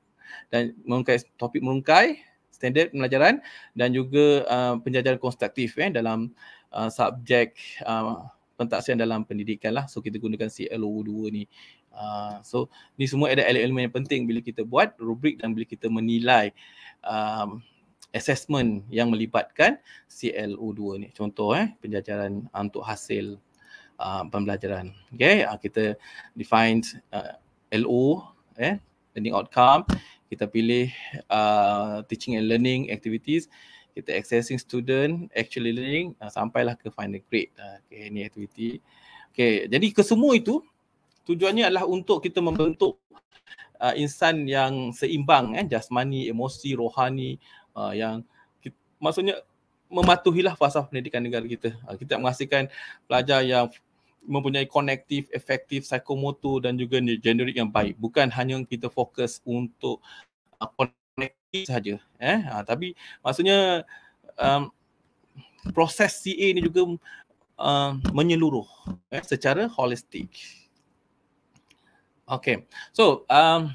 dan merungkai topik merungkai standard pembelajaran dan juga uh, penjajaran konstruktif eh, dalam uh, subjek uh, pentaksian dalam pendidikan lah. So kita gunakan CLO2 ni. Uh, so ni semua ada elemen-elemen yang penting bila kita buat rubrik dan bila kita menilai um, assessment yang melibatkan CLO2 ni. Contoh eh, penjajaran uh, untuk hasil uh, pembelajaran. Okay, uh, kita define uh, LO, eh, learning outcome kita pilih uh, teaching and learning activities kita accessing student actually learning uh, sampailah ke final grade uh, okay, ini activity. okay, jadi kesemua itu tujuannya adalah untuk kita membentuk uh, insan yang seimbang eh, jasmani, emosi, rohani uh, yang kita, maksudnya mematuhilah fasa pendidikan negara kita. Uh, kita menghasilkan pelajar yang mempunyai konektif, efektif, psychomotor dan juga generik yang baik. Bukan hanya kita fokus untuk konektif uh, sahaja. Eh? Uh, tapi maksudnya um, proses CA ni juga uh, menyeluruh eh, secara holistik. Okay. So, um,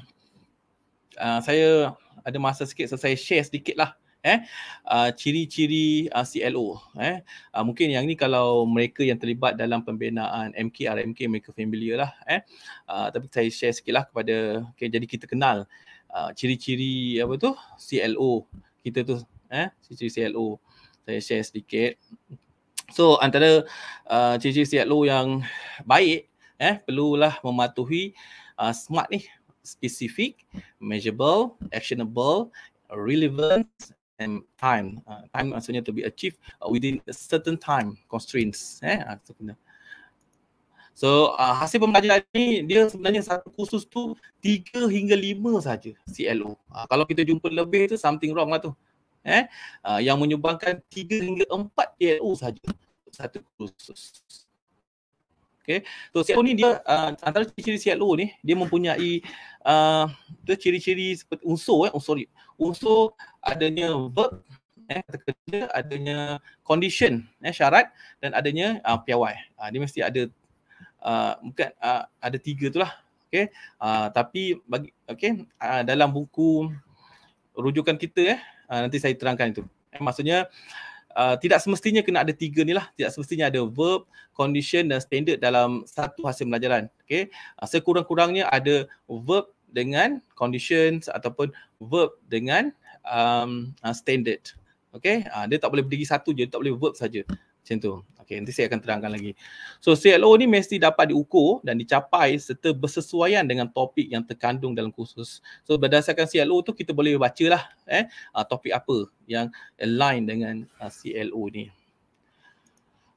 uh, saya ada masa sikit so saya share sedikit lah eh uh, ciri-ciri uh, CLO eh uh, mungkin yang ni kalau mereka yang terlibat dalam pembinaan MKR MK mereka familiar lah eh uh, tapi saya share sikitlah kepada okay, jadi kita kenal uh, ciri-ciri apa tu CLO kita tu eh ciri-ciri CLO saya share sedikit so antara uh, ciri-ciri CLO yang baik eh perlulah mematuhi uh, smart ni specific measurable actionable relevant and time uh, time maksudnya to be achieved uh, within a certain time constraints eh ah, so uh, hasil pembelajaran ini dia sebenarnya satu kursus tu tiga hingga lima saja CLO uh, ah, kalau kita jumpa lebih tu something wrong lah tu eh uh, yang menyumbangkan tiga hingga empat CLO saja satu kursus Okay. So CLO ni dia uh, antara ciri-ciri CLO ni dia mempunyai uh, ciri-ciri seperti unsur eh unsur oh, unsur adanya verb eh kata kerja adanya condition eh syarat dan adanya uh, piawai. Uh, dia mesti ada uh, bukan uh, ada tiga tu lah. Okay. Uh, tapi bagi okay, uh, dalam buku rujukan kita eh uh, nanti saya terangkan itu. Eh, maksudnya Uh, tidak semestinya kena ada tiga ni lah. Tidak semestinya ada verb, condition dan standard dalam satu hasil pelajaran. Okay. Uh, sekurang-kurangnya ada verb dengan conditions ataupun verb dengan um, uh, standard. Okay. Uh, dia tak boleh berdiri satu je. Dia tak boleh verb saja. Macam tu. Okay, nanti saya akan terangkan lagi. So CLO ni mesti dapat diukur dan dicapai serta bersesuaian dengan topik yang terkandung dalam kursus. So berdasarkan CLO tu kita boleh baca lah eh, uh, topik apa yang align dengan uh, ah, CLO ni.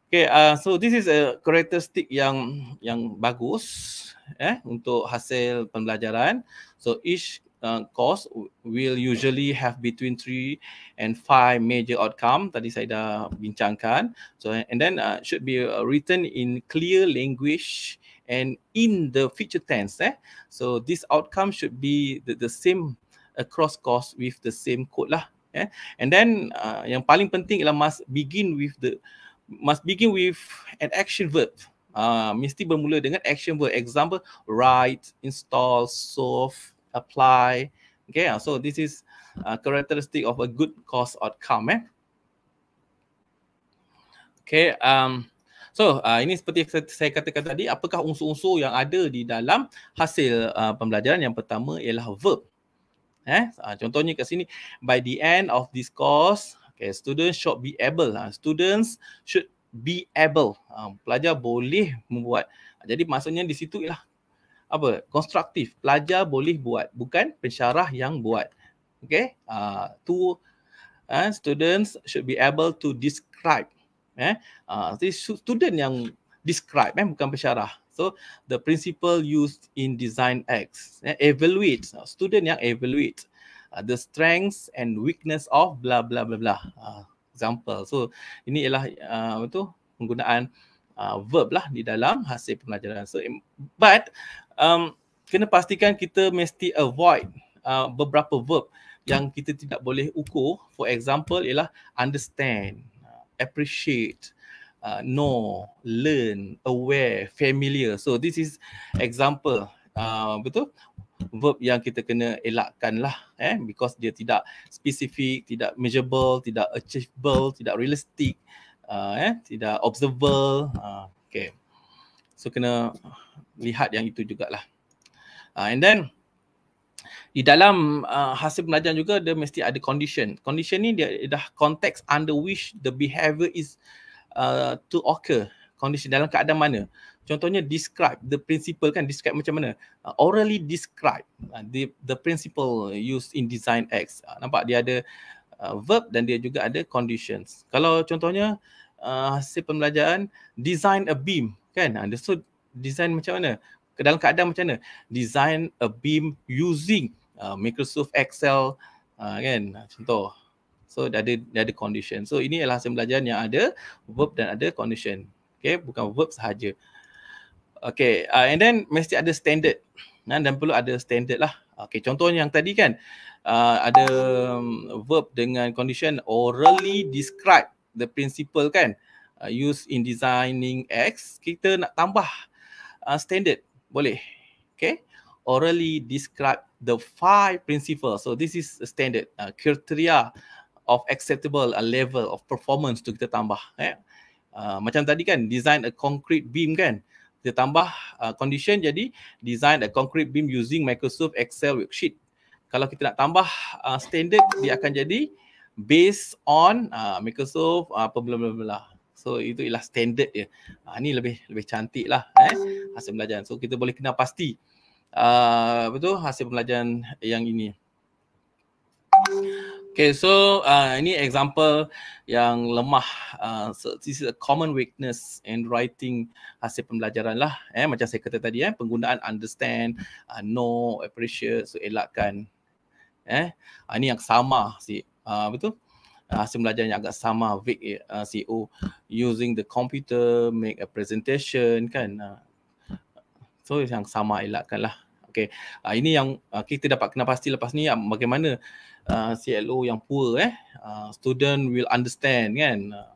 Okay, uh, so this is a characteristic yang yang bagus eh untuk hasil pembelajaran. So each uh, course will usually have between three and five major outcome tadi saya dah bincangkan so and then uh, should be uh, written in clear language and in the future tense eh so this outcome should be the, the same across course with the same code lah eh and then uh, yang paling penting ialah must begin with the must begin with an action verb Uh, mesti bermula dengan action verb. Example, write, install, solve, apply. Okay, uh, so this is a characteristic of a good course outcome. Eh? Okay, um, so uh, ini seperti saya katakan tadi, apakah unsur-unsur yang ada di dalam hasil uh, pembelajaran yang pertama ialah verb. Eh, uh, contohnya kat sini, by the end of this course, okay, students should be able. Uh, students should be able. Uh, pelajar boleh membuat. Jadi maksudnya di situ ialah apa konstruktif pelajar boleh buat bukan pensyarah yang buat Okay? uh, to uh, students should be able to describe eh uh, student yang describe eh bukan pensyarah so the principle used in design x eh, evaluate uh, student yang evaluate uh, the strengths and weakness of bla bla bla bla. uh, example so ini ialah uh, itu penggunaan Uh, verb lah di dalam hasil pembelajaran. So, but um, kena pastikan kita mesti avoid uh, beberapa verb yang kita tidak boleh ukur. For example ialah understand, uh, appreciate, uh, know, learn, aware, familiar. So this is example uh, betul verb yang kita kena elakkan lah eh because dia tidak specific, tidak measurable, tidak achievable, tidak realistic, uh, eh tidak observable. Uh, okay. So kena lihat yang itu jugalah. Uh, and then di dalam uh, hasil pembelajaran juga dia mesti ada condition. Condition ni dia dah context under which the behavior is uh, to occur. Condition dalam keadaan mana. Contohnya describe the principle kan describe macam mana. Uh, orally describe uh, the, the principle used in design X. Uh, nampak dia ada uh, verb dan dia juga ada conditions. Kalau contohnya uh, hasil pembelajaran design a beam kan. Uh, so design macam mana ke dalam keadaan macam mana design a beam using uh, Microsoft Excel uh, kan contoh so dia ada dia ada condition so ini adalah hasil pelajaran yang ada verb dan ada condition Okay, bukan verb sahaja Okay, uh, and then mesti ada standard nah, dan perlu ada standard lah Okay, contohnya yang tadi kan uh, ada um, verb dengan condition orally describe the principle kan uh, use in designing x kita nak tambah uh, standard boleh okay orally describe the five principles so this is a standard uh, criteria of acceptable uh, level of performance tu kita tambah eh? uh, macam tadi kan design a concrete beam kan kita tambah uh, condition jadi design a concrete beam using Microsoft Excel worksheet kalau kita nak tambah uh, standard dia akan jadi based on uh, Microsoft uh, apa uh, blah blah blah So itu ialah standard dia. Ha, ni lebih lebih cantik lah eh, hasil pembelajaran. So kita boleh kenal pasti uh, apa tu hasil pembelajaran yang ini. Okay, so uh, ini example yang lemah. Uh, so this is a common weakness in writing hasil pembelajaran lah. Eh, macam saya kata tadi, eh, penggunaan understand, uh, know, appreciate, so elakkan. Eh, uh, ini yang sama si Uh, betul? Uh, hasil belajar yang agak sama Vic uh, CEO using the computer make a presentation kan uh, so yang sama elakkan lah okay. uh, ini yang uh, kita dapat kena pasti lepas ni uh, bagaimana uh, CLO yang poor eh uh, student will understand kan uh,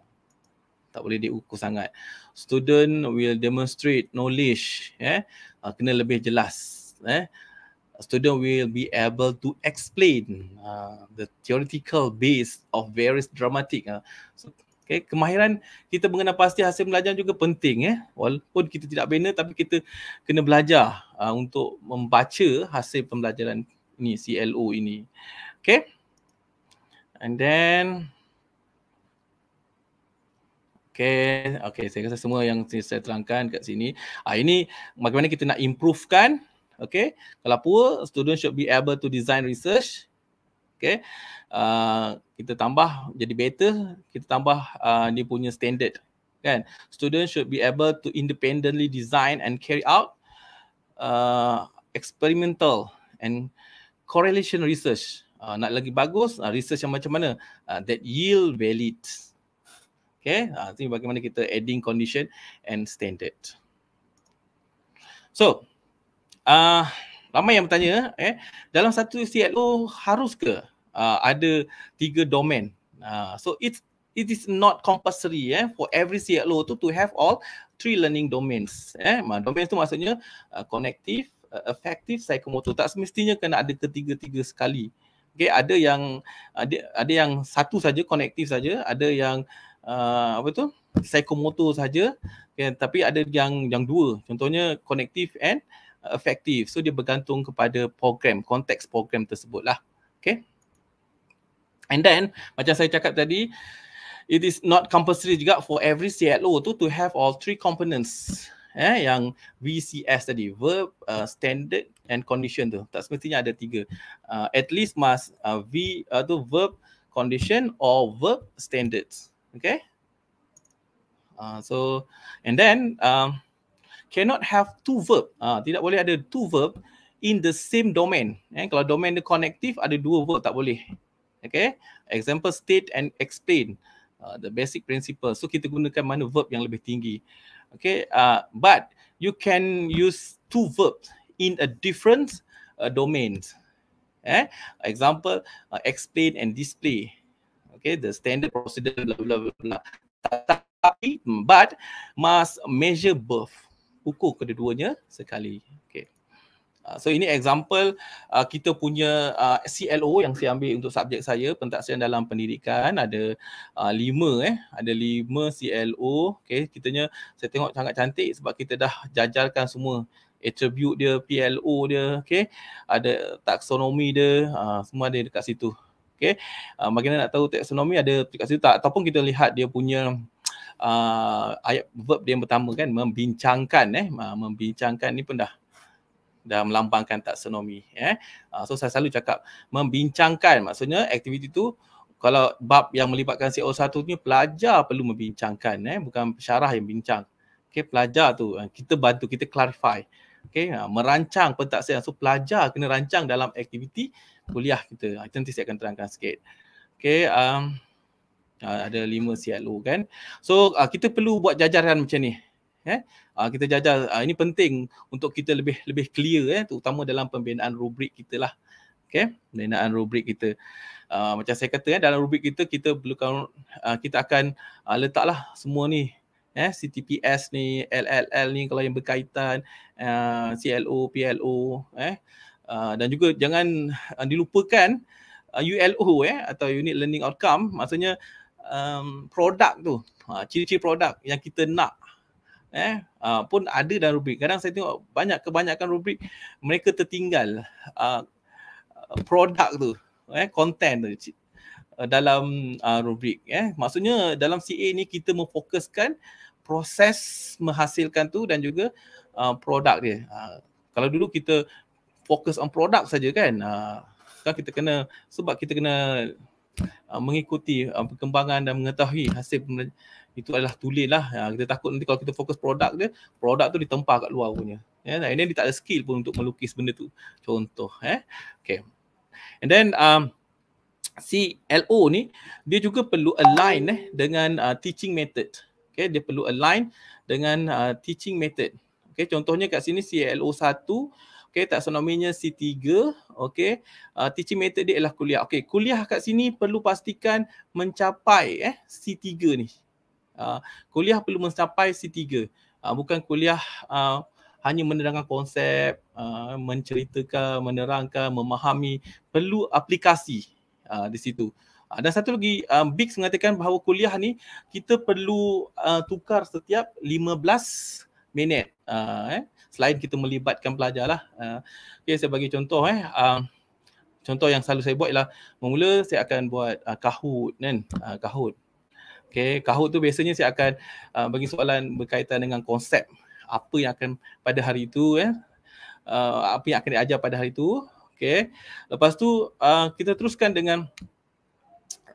tak boleh diukur sangat student will demonstrate knowledge eh uh, kena lebih jelas eh uh, a student will be able to explain uh, the theoretical base of various dramatic. Uh. So, okay, kemahiran kita mengenal pasti hasil belajar juga penting. Eh? Walaupun kita tidak bina tapi kita kena belajar uh, untuk membaca hasil pembelajaran ini, CLO ini. Okay. And then, Okay, okay. Saya rasa semua yang saya terangkan kat sini. Ah, ini bagaimana kita nak improvekan Okay. Kalau poor, student should be able to design research. Okay. Uh, kita tambah jadi better, kita tambah uh, dia punya standard. Kan? Student should be able to independently design and carry out uh, experimental and correlation research. Uh, nak lagi bagus, uh, research yang macam mana? Uh, that yield valid. Okay, uh, ini bagaimana kita adding condition and standard. So, uh, ramai yang bertanya eh dalam satu CLO harus ke uh, ada tiga domain uh, so it it is not compulsory eh for every CLO to to have all three learning domains eh domain itu maksudnya uh, connective uh, effective psychomotor tak semestinya kena ada ketiga-tiga sekali Okay, ada yang ada ada yang satu saja connective saja ada yang uh, apa tu psychomotor saja okay, tapi ada yang yang dua contohnya connective and efektif. So dia bergantung kepada program, konteks program tersebut lah. Okay. And then macam saya cakap tadi, it is not compulsory juga for every CLO tu to have all three components. Eh, yang VCS tadi, verb, uh, standard and condition tu. Tak semestinya ada tiga. Uh, at least must uh, V uh, tu verb condition or verb standards. Okay. Uh, so and then um, cannot have two verb. Ha, tidak boleh ada two verb in the same domain. Eh, kalau domain dia connective, ada dua verb tak boleh. Okay. Example state and explain. Uh, the basic principle. So kita gunakan mana verb yang lebih tinggi. Okay. Uh, but you can use two verb in a different uh, domain. Eh? Example, uh, explain and display. Okay. The standard procedure. Blah, blah, blah, blah. But must measure both ukur kedua-duanya sekali. Okay. Ah, so ini example uh, kita punya uh, ah, CLO yang saya ambil untuk subjek saya pentaksiran dalam pendidikan ada uh, lima eh ada lima CLO okay kitanya saya tengok sangat cantik sebab kita dah jajarkan semua attribute dia PLO dia okay ada taksonomi dia uh, semua ada dekat situ okay uh, bagaimana nak tahu taksonomi ada dekat situ tak ataupun kita lihat dia punya uh, ayat verb dia yang pertama kan membincangkan eh uh, membincangkan ni pun dah dah melambangkan taksonomi eh uh, so saya selalu cakap membincangkan maksudnya aktiviti tu kalau bab yang melibatkan CO1 ni pelajar perlu membincangkan eh bukan pensyarah yang bincang okey pelajar tu eh, kita bantu kita clarify okey uh, merancang pentaksiran so pelajar kena rancang dalam aktiviti kuliah kita ha, nanti saya akan terangkan sikit okey um, uh, ada lima CLO kan so uh, kita perlu buat jajaran macam ni eh uh, kita jajar uh, ini penting untuk kita lebih lebih clear eh terutama dalam pembinaan rubrik kita lah okey pembinaan rubrik kita uh, macam saya kata eh dalam rubrik kita kita perlukan uh, kita akan uh, letaklah semua ni eh CTPS ni LLL ni kalau yang berkaitan uh, CLO PLO eh Uh, dan juga jangan uh, dilupakan uh, ULO eh atau unit learning outcome maksudnya um, produk tu, uh, ciri-ciri produk yang kita nak eh uh, pun ada dalam rubrik. Kadang saya tengok banyak kebanyakan rubrik mereka tertinggal uh, produk tu, eh content tu uh, dalam uh, rubrik eh. Maksudnya dalam CA ni kita memfokuskan proses menghasilkan tu dan juga uh, produk dia. Uh, kalau dulu kita fokus on produk saja kan, uh, kan kita kena sebab kita kena uh, mengikuti uh, perkembangan dan mengetahui hasil itu adalah tulilah uh, kita takut nanti kalau kita fokus produk dia produk tu ditempa kat luar punya ya yeah, ini dia tak ada skill pun untuk melukis benda tu contoh eh ya. okey and then um si LO ni dia juga perlu align eh dengan uh, teaching method Okay, dia perlu align dengan uh, teaching method Okay, contohnya kat sini si LO 1 Okay, taksonominya C3. Okay, uh, ah, teaching method dia ialah kuliah. Okay, kuliah kat sini perlu pastikan mencapai eh C3 ni. Uh, kuliah perlu mencapai C3. Uh, ah, bukan kuliah uh, hanya menerangkan konsep, uh, menceritakan, menerangkan, memahami. Perlu aplikasi uh, di situ. Uh, dan satu lagi, uh, Bix mengatakan bahawa kuliah ni kita perlu uh, tukar setiap 15 minit. Uh, eh selain kita melibatkan pelajar lah. Uh, ah, okay, saya bagi contoh eh. Um, contoh yang selalu saya buat ialah mula saya akan buat uh, ah, kahut kan, uh, kahut. Okay, kahut tu biasanya saya akan uh, bagi soalan berkaitan dengan konsep apa yang akan pada hari itu eh. Uh, apa yang akan diajar pada hari itu. Okay. Lepas tu uh, kita teruskan dengan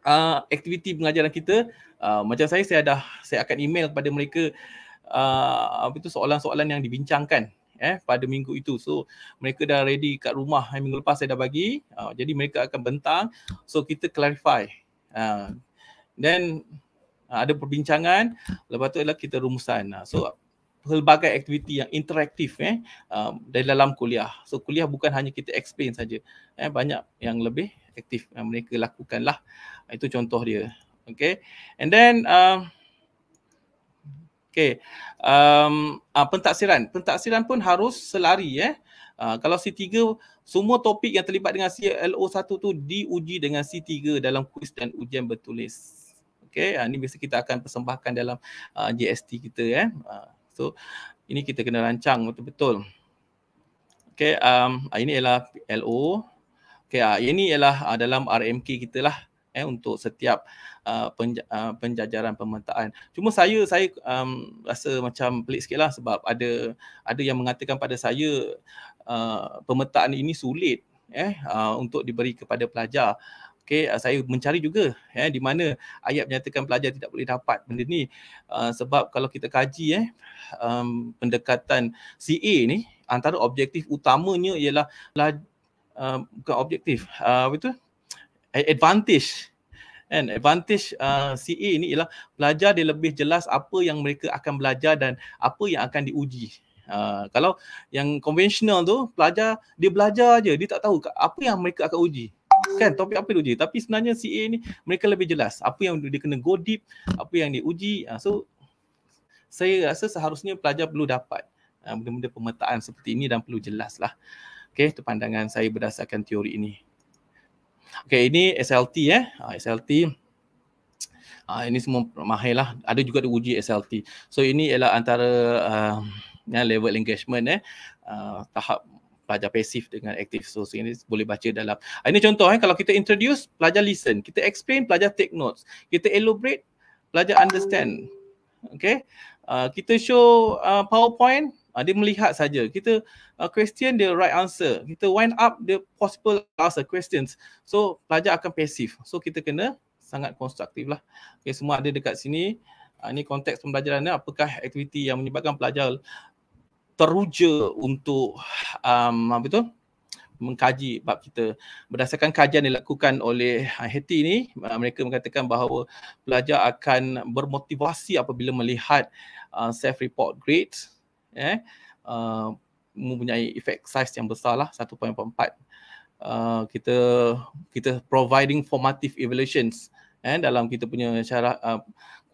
uh, aktiviti pengajaran kita. Uh, macam saya, saya dah saya akan email kepada mereka uh, apa itu soalan-soalan yang dibincangkan eh pada minggu itu. So mereka dah ready kat rumah eh, minggu lepas saya dah bagi. Uh, jadi mereka akan bentang so kita clarify. Uh, then uh, ada perbincangan lepas tu ialah kita rumusan. Uh, so pelbagai aktiviti yang interaktif eh uh, dari dalam kuliah. So kuliah bukan hanya kita explain saja. Eh banyak yang lebih aktif yang mereka lakukanlah. Itu contoh dia. Okay. And then uh, Okay. Um, uh, pentaksiran. Pentaksiran pun harus selari. Eh. Uh, kalau C3, semua topik yang terlibat dengan CLO1 tu diuji dengan C3 dalam kuis dan ujian bertulis. Okay. Uh, ah, ini biasa kita akan persembahkan dalam JST uh, kita. Eh. Uh, so, ini kita kena rancang betul-betul. Okay. Um, ini ialah LO. Okay, uh, ini ialah uh, dalam RMK kita lah eh untuk setiap uh, penja- uh, penjajaran pemetaan. Cuma saya saya um, rasa macam pelik sikitlah sebab ada ada yang mengatakan pada saya uh, pemetaan ini sulit eh uh, untuk diberi kepada pelajar. Okay, uh, saya mencari juga eh, di mana ayat menyatakan pelajar tidak boleh dapat benda ni uh, sebab kalau kita kaji eh, um, pendekatan CA ni antara objektif utamanya ialah uh, bukan objektif uh, apa itu advantage and advantage uh, CA ni ialah pelajar dia lebih jelas apa yang mereka akan belajar dan apa yang akan diuji. Uh, kalau yang konvensional tu pelajar dia belajar aje dia tak tahu apa yang mereka akan uji. Kan topik apa diuji tapi sebenarnya CE ini mereka lebih jelas apa yang dia kena go deep, apa yang diuji. Uh, so saya rasa seharusnya pelajar perlu dapat uh, benda-benda pemetaan seperti ini dan perlu jelaslah. Okey, itu pandangan saya berdasarkan teori ini. Okay, ini SLT eh. Ya. Ah, SLT. Uh, ah, ini semua mahir lah. Ada juga diuji SLT. So ini ialah antara uh, ya, level engagement eh. Uh, tahap pelajar pasif dengan aktif. So ini boleh baca dalam. ini contoh eh. Kalau kita introduce, pelajar listen. Kita explain, pelajar take notes. Kita elaborate, pelajar understand. Okay. Uh, kita show uh, PowerPoint, Uh, dia melihat saja. Kita uh, question dia right answer. Kita wind up the possible answer questions. So pelajar akan pasif. So kita kena sangat konstruktif lah. Okay, semua ada dekat sini. Uh, ini konteks pembelajaran ni apakah aktiviti yang menyebabkan pelajar teruja untuk um, apa tu? mengkaji bab kita berdasarkan kajian dilakukan oleh Haiti ni mereka mengatakan bahawa pelajar akan bermotivasi apabila melihat uh, self report grades Ya, eh uh, mempunyai efek size yang besar lah 1.4 uh, kita kita providing formative evaluations eh dalam kita punya cara uh,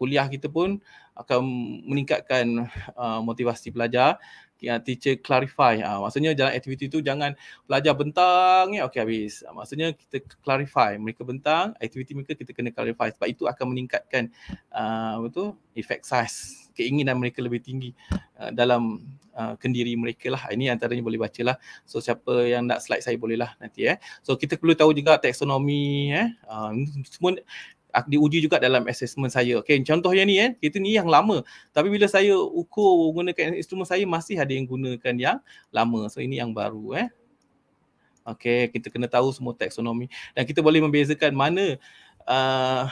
kuliah kita pun akan meningkatkan uh, motivasi pelajar yang teacher clarify ha, maksudnya jalan aktiviti tu jangan pelajar bentang ni. Ya. okey habis ha, maksudnya kita clarify mereka bentang aktiviti mereka kita kena clarify sebab itu akan meningkatkan ah, apa uh, tu effect size keinginan mereka lebih tinggi uh, dalam uh, kendiri mereka lah ini antaranya boleh bacalah so siapa yang nak slide saya boleh lah nanti eh so kita perlu tahu juga taksonomi eh uh, semua uji juga dalam assessment saya. Okay, contohnya ni eh, kereta ni yang lama. Tapi bila saya ukur gunakan instrumen saya, masih ada yang gunakan yang lama. So, ini yang baru eh. Okay, kita kena tahu semua taxonomi Dan kita boleh membezakan mana uh,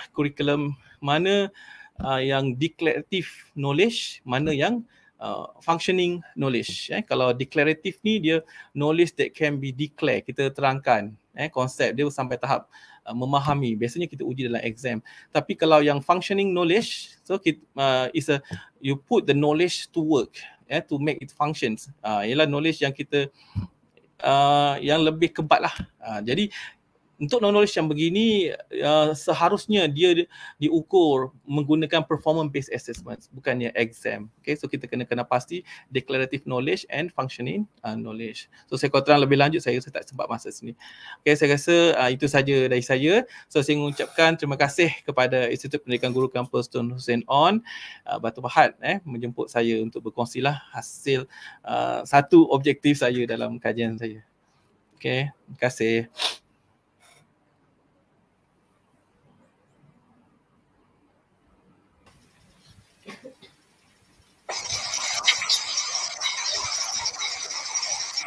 mana uh, yang declarative knowledge, mana yang uh, functioning knowledge. Eh. Kalau declarative ni, dia knowledge that can be declared. Kita terangkan eh, konsep dia sampai tahap Uh, memahami. Biasanya kita uji dalam exam. Tapi kalau yang functioning knowledge, so it, uh, is a you put the knowledge to work, yeah, to make it functions. Uh, ialah knowledge yang kita uh, yang lebih kebat lah. Uh, jadi untuk knowledge yang begini uh, seharusnya dia diukur menggunakan performance based assessment, bukannya exam okay so kita kena kena pasti declarative knowledge and functioning uh, knowledge so saya kau terang lebih lanjut saya rasa tak sempat masa sini okay saya rasa uh, itu saja dari saya so saya mengucapkan terima kasih kepada Institut Pendidikan Guru Kampus Tun Hussein On uh, Batu Pahat eh menjemput saya untuk berkongsi lah hasil uh, satu objektif saya dalam kajian saya okay terima kasih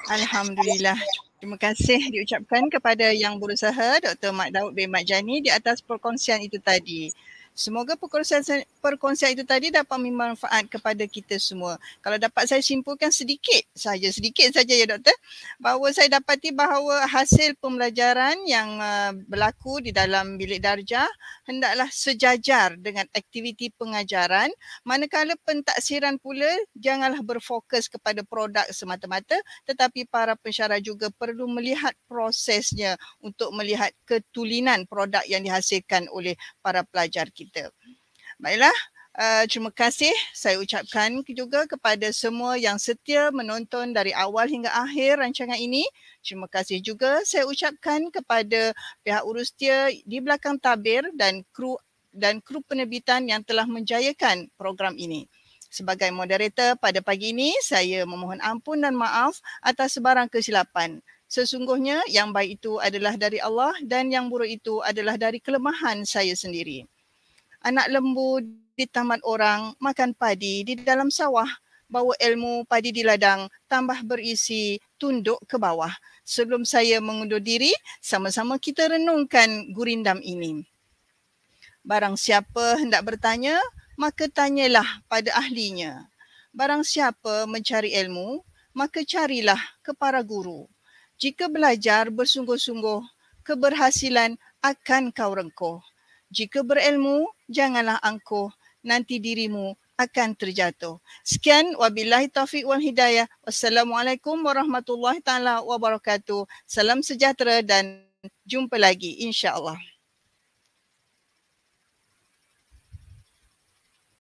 Alhamdulillah. Terima kasih diucapkan kepada yang berusaha Dr. Mat Daud bin Mat Jani di atas perkongsian itu tadi. Semoga perkongsian, perkongsian itu tadi dapat memanfaat kepada kita semua. Kalau dapat saya simpulkan sedikit saja, sedikit saja ya doktor. Bahawa saya dapati bahawa hasil pembelajaran yang uh, berlaku di dalam bilik darjah hendaklah sejajar dengan aktiviti pengajaran. Manakala pentaksiran pula janganlah berfokus kepada produk semata-mata tetapi para pensyarah juga perlu melihat prosesnya untuk melihat ketulinan produk yang dihasilkan oleh para pelajar kita kita. Baiklah, uh, terima kasih saya ucapkan juga kepada semua yang setia menonton dari awal hingga akhir rancangan ini. Terima kasih juga saya ucapkan kepada pihak urus tia di belakang tabir dan kru dan kru penerbitan yang telah menjayakan program ini. Sebagai moderator pada pagi ini, saya memohon ampun dan maaf atas sebarang kesilapan. Sesungguhnya yang baik itu adalah dari Allah dan yang buruk itu adalah dari kelemahan saya sendiri anak lembu di taman orang makan padi di dalam sawah bawa ilmu padi di ladang tambah berisi tunduk ke bawah sebelum saya mengundur diri sama-sama kita renungkan gurindam ini barang siapa hendak bertanya maka tanyalah pada ahlinya barang siapa mencari ilmu maka carilah ke para guru jika belajar bersungguh-sungguh keberhasilan akan kau rengkuh jika berilmu janganlah angkuh nanti dirimu akan terjatuh. Sekian wabillahi taufiq wal hidayah. Wassalamualaikum warahmatullahi taala wabarakatuh. Salam sejahtera dan jumpa lagi insya-Allah.